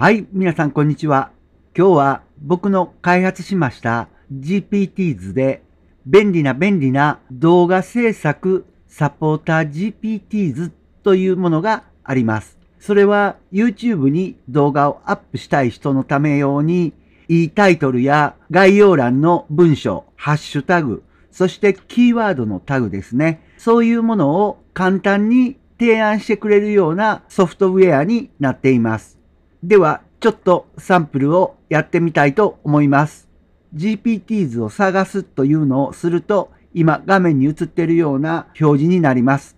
はい、皆さんこんにちは。今日は僕の開発しました GPTs で便利な便利な動画制作サポーター GPTs というものがあります。それは YouTube に動画をアップしたい人のため用にいいタイトルや概要欄の文章、ハッシュタグ、そしてキーワードのタグですね。そういうものを簡単に提案してくれるようなソフトウェアになっています。では、ちょっとサンプルをやってみたいと思います。GPTs を探すというのをすると、今画面に映っているような表示になります。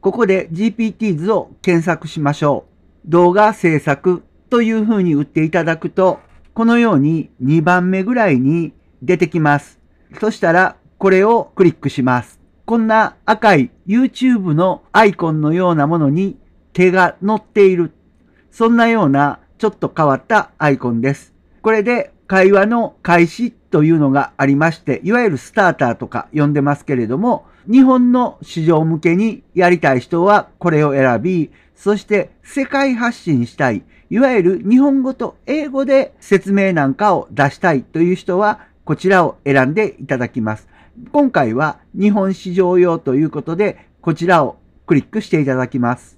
ここで GPTs を検索しましょう。動画制作というふうに打っていただくと、このように2番目ぐらいに出てきます。そしたら、これをクリックします。こんな赤い YouTube のアイコンのようなものに手が乗っているそんなようなちょっと変わったアイコンです。これで会話の開始というのがありまして、いわゆるスターターとか呼んでますけれども、日本の市場向けにやりたい人はこれを選び、そして世界発信したい、いわゆる日本語と英語で説明なんかを出したいという人はこちらを選んでいただきます。今回は日本市場用ということで、こちらをクリックしていただきます。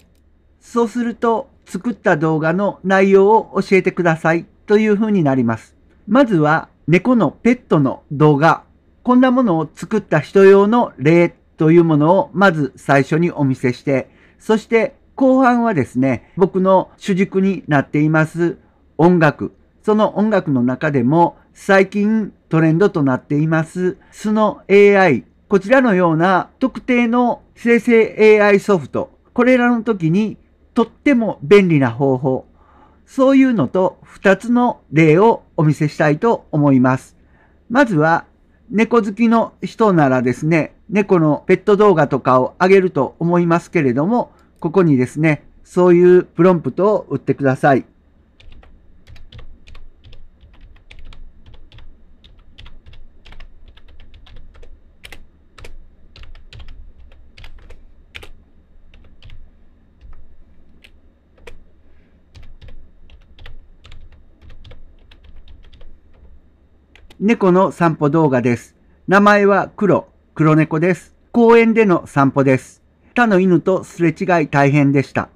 そうすると、作った動画の内容を教えてくださいというふうになります。まずは猫のペットの動画。こんなものを作った人用の例というものをまず最初にお見せして、そして後半はですね、僕の主軸になっています音楽。その音楽の中でも最近トレンドとなっています素の AI。こちらのような特定の生成 AI ソフト。これらの時にとっても便利な方法、そういうのと2つの例をお見せしたいと思います。まずは、猫好きの人ならですね、猫のペット動画とかをあげると思いますけれども、ここにですね、そういうプロンプトを打ってください。猫の散歩動画です。名前は黒、黒猫です。公園での散歩です。他の犬とすれ違い大変でした。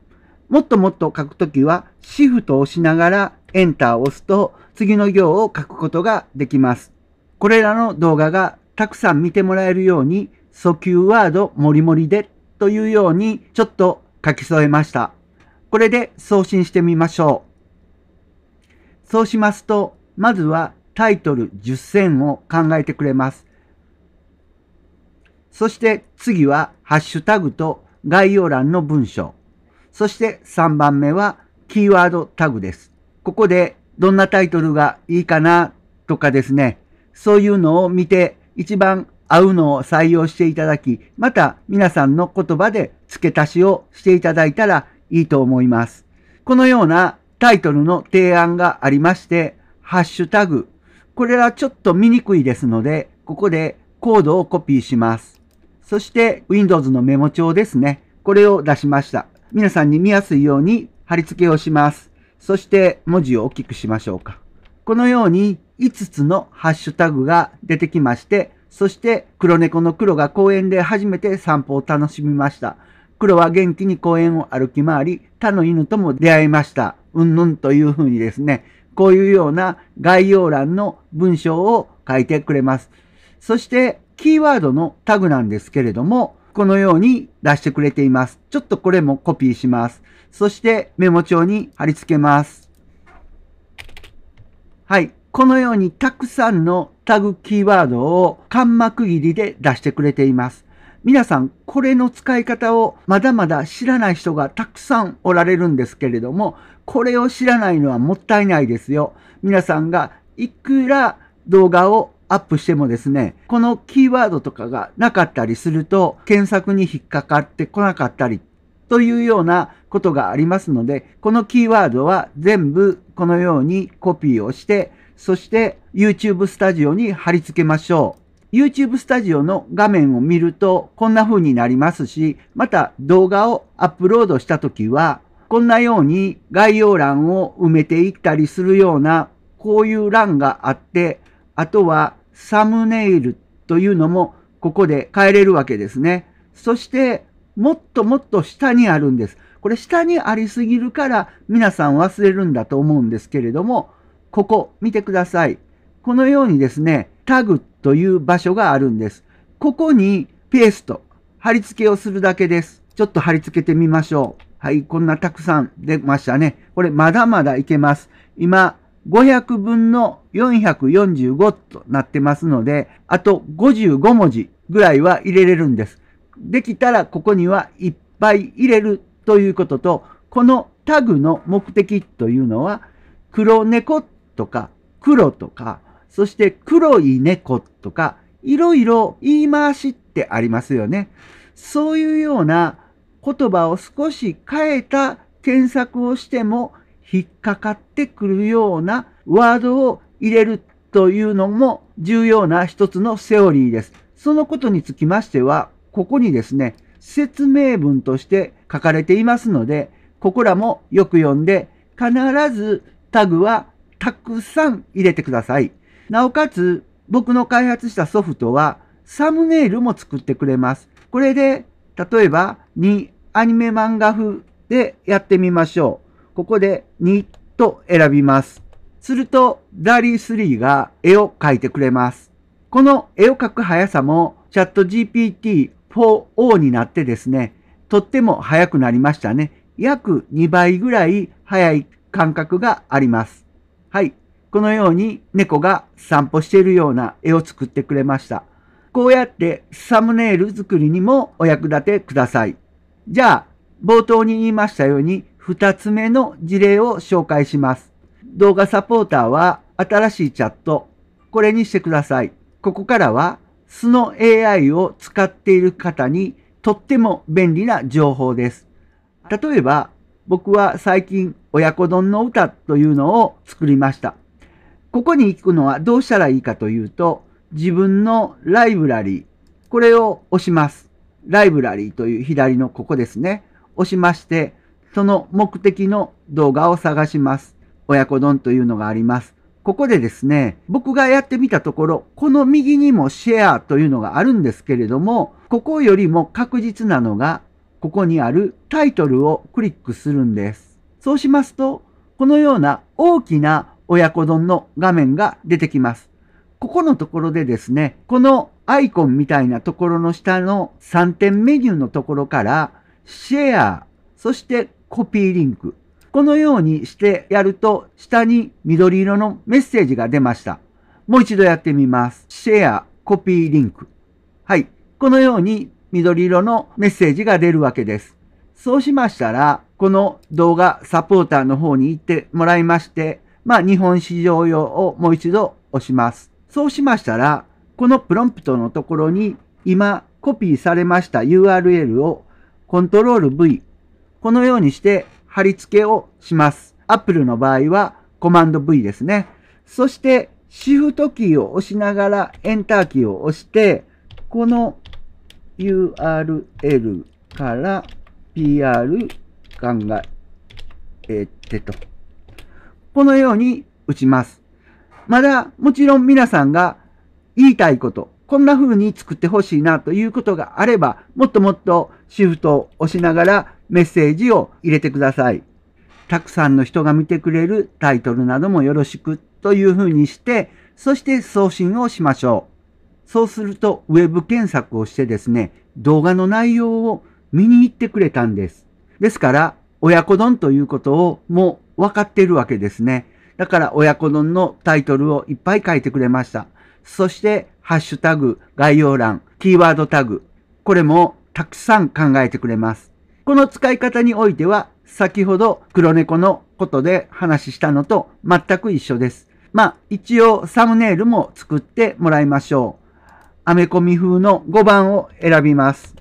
もっともっと書くときは、シフトを押しながらエンターを押すと、次の行を書くことができます。これらの動画がたくさん見てもらえるように、訴求ワードもりもりでというようにちょっと書き添えました。これで送信してみましょう。そうしますと、まずはタイトル10選を考えてくれます。そして次はハッシュタグと概要欄の文章。そして3番目はキーワードタグです。ここでどんなタイトルがいいかなとかですね、そういうのを見て一番合うのを採用していただき、また皆さんの言葉で付け足しをしていただいたらいいと思います。このようなタイトルの提案がありまして、ハッシュタグこれはちょっと見にくいですので、ここでコードをコピーします。そして Windows のメモ帳ですね。これを出しました。皆さんに見やすいように貼り付けをします。そして文字を大きくしましょうか。このように5つのハッシュタグが出てきまして、そして黒猫の黒が公園で初めて散歩を楽しみました。黒は元気に公園を歩き回り、他の犬とも出会いました。うんぬんというふうにですね、こういうような概要欄の文章を書いてくれます。そして、キーワードのタグなんですけれども、このように出してくれています。ちょっとこれもコピーします。そしてメモ帳に貼り付けます。はい。このようにたくさんのタグキーワードを間膜切りで出してくれています。皆さん、これの使い方をまだまだ知らない人がたくさんおられるんですけれども、これを知らないのはもったいないですよ。皆さんがいくら動画をアップしてもですね、このキーワードとかがなかったりすると、検索に引っかかってこなかったりというようなことがありますので、このキーワードは全部このようにコピーをして、そして YouTube Studio に貼り付けましょう。YouTube Studio の画面を見るとこんな風になりますし、また動画をアップロードした時はこんなように概要欄を埋めていったりするような、こういう欄があって、あとはサムネイルというのもここで変えれるわけですね。そして、もっともっと下にあるんです。これ下にありすぎるから皆さん忘れるんだと思うんですけれども、ここ見てください。このようにですね、タグという場所があるんです。ここにペースト、貼り付けをするだけです。ちょっと貼り付けてみましょう。はい、こんなたくさん出ましたね。これ、まだまだいけます。今、500分の445となってますので、あと55文字ぐらいは入れれるんです。できたらここにはいっぱい入れるということと、このタグの目的というのは、黒猫とか黒とか、そして黒い猫とか、いろいろ言い回しってありますよね。そういうような言葉を少し変えた検索をしても引っかかってくるようなワードを入れるというのも重要な一つのセオリーです。そのことにつきましては、ここにですね、説明文として書かれていますので、ここらもよく読んで、必ずタグはたくさん入れてください。なおかつ、僕の開発したソフトは、サムネイルも作ってくれます。これで、例えば、アニメ漫画風でやってみましょう。ここで2と選びます。すると、ダーリー3が絵を描いてくれます。この絵を描く速さも、チャット GPT-4O になってですね、とっても速くなりましたね。約2倍ぐらい速い感覚があります。はい。このように猫が散歩しているような絵を作ってくれました。こうやってサムネイル作りにもお役立てください。じゃあ、冒頭に言いましたように、二つ目の事例を紹介します。動画サポーターは新しいチャット、これにしてください。ここからは、素の AI を使っている方にとっても便利な情報です。例えば、僕は最近親子丼の歌というのを作りました。ここに行くのはどうしたらいいかというと、自分のライブラリー、これを押します。ライブラリーという左のここですね。押しまして、その目的の動画を探します。親子丼というのがあります。ここでですね、僕がやってみたところ、この右にもシェアというのがあるんですけれども、ここよりも確実なのが、ここにあるタイトルをクリックするんです。そうしますと、このような大きな親子丼の画面が出てきます。ここのところでですね、このアイコンみたいなところの下の3点メニューのところから、シェア、そしてコピーリンク。このようにしてやると、下に緑色のメッセージが出ました。もう一度やってみます。シェア、コピーリンク。はい。このように緑色のメッセージが出るわけです。そうしましたら、この動画サポーターの方に行ってもらいまして、まあ日本市場用をもう一度押します。そうしましたら、このプロンプトのところに今コピーされました URL をコントロール V、このようにして貼り付けをします。Apple の場合はコマンド V ですね。そしてシフトキーを押しながら Enter キーを押して、この URL から PR 考えてと。このように打ちます。まだもちろん皆さんが言いたいこと、こんな風に作ってほしいなということがあれば、もっともっとシフトを押しながらメッセージを入れてください。たくさんの人が見てくれるタイトルなどもよろしくという風にして、そして送信をしましょう。そうすると、ウェブ検索をしてですね、動画の内容を見に行ってくれたんです。ですから、親子丼ということをもう分かっているわけですね。だから親子丼のタイトルをいっぱい書いてくれました。そして、ハッシュタグ、概要欄、キーワードタグ、これもたくさん考えてくれます。この使い方においては、先ほど黒猫のことで話したのと全く一緒です。まあ、一応サムネイルも作ってもらいましょう。アメコミ風の5番を選びます。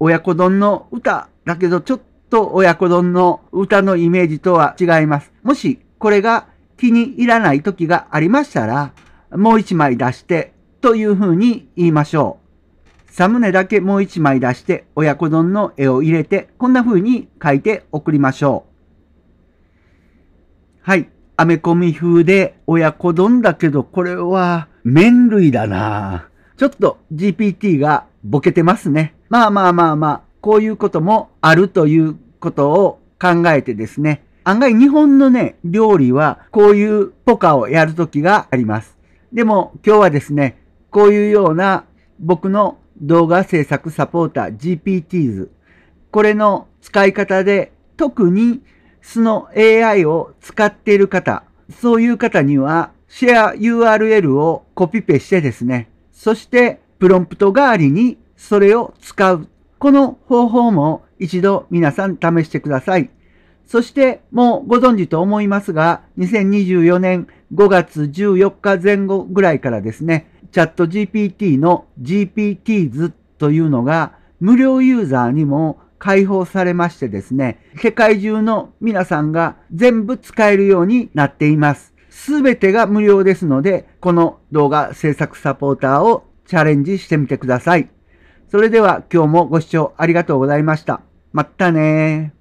親子丼の歌だけどちょっと親子丼の歌のイメージとは違います。もしこれが気に入らない時がありましたら、もう一枚出してという風に言いましょう。サムネだけもう一枚出して親子丼の絵を入れて、こんな風に書いて送りましょう。はい。アメコミ風で親子丼だけど、これは麺類だなちょっと GPT がボケてますね。まあまあまあまあ、こういうこともあるということを考えてですね、案外日本のね、料理はこういうポカをやるときがあります。でも今日はですね、こういうような僕の動画制作サポーター GPTs、これの使い方で特にその AI を使っている方、そういう方にはシェア URL をコピペしてですね、そしてプロンプト代わりにそれを使うこの方法も一度皆さん試してください。そしてもうご存知と思いますが、2024年5月14日前後ぐらいからですね、チャット GPT の GPTs というのが無料ユーザーにも開放されましてですね、世界中の皆さんが全部使えるようになっています。すべてが無料ですので、この動画制作サポーターをチャレンジしてみてください。それでは今日もご視聴ありがとうございました。またね